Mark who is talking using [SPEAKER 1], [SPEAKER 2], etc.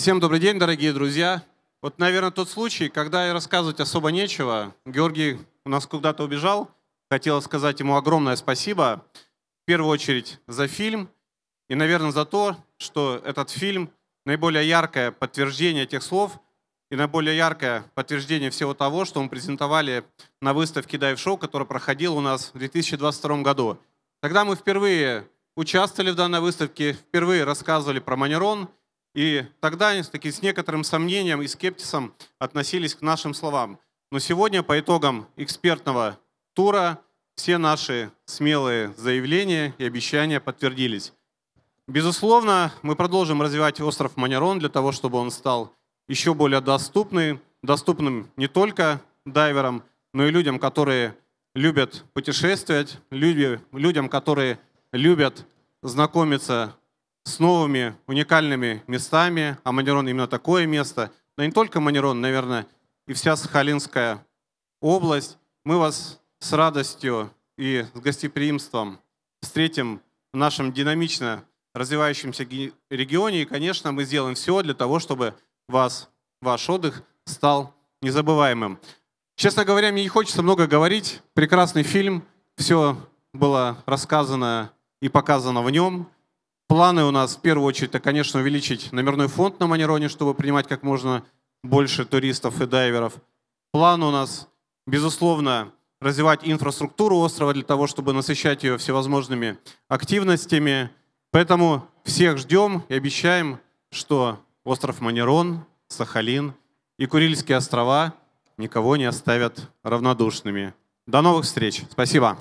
[SPEAKER 1] Всем добрый день, дорогие друзья. Вот, наверное, тот случай, когда и рассказывать особо нечего. Георгий у нас куда-то убежал. Хотела сказать ему огромное спасибо. В первую очередь за фильм и, наверное, за то, что этот фильм наиболее яркое подтверждение тех слов и наиболее яркое подтверждение всего того, что мы презентовали на выставке Dive Show, которая проходила у нас в 2022 году. Тогда мы впервые участвовали в данной выставке, впервые рассказывали про Манерон – и тогда они с таки, с некоторым сомнением и скептисом относились к нашим словам. Но сегодня по итогам экспертного тура все наши смелые заявления и обещания подтвердились. Безусловно, мы продолжим развивать остров Манерон для того, чтобы он стал еще более доступным, доступным не только дайверам, но и людям, которые любят путешествовать, людям, которые любят знакомиться с новыми уникальными местами, а Манерон именно такое место, но не только Манерон, наверное, и вся Сахалинская область. Мы вас с радостью и с гостеприимством встретим в нашем динамично развивающемся регионе. И, конечно, мы сделаем все для того, чтобы вас, ваш отдых стал незабываемым. Честно говоря, мне не хочется много говорить. Прекрасный фильм. Все было рассказано и показано в нем. Планы у нас в первую очередь, это, конечно, увеличить номерной фонд на Манероне, чтобы принимать как можно больше туристов и дайверов. План у нас, безусловно, развивать инфраструктуру острова для того, чтобы насыщать ее всевозможными активностями. Поэтому всех ждем и обещаем, что остров Манерон, Сахалин и Курильские острова никого не оставят равнодушными. До новых встреч. Спасибо.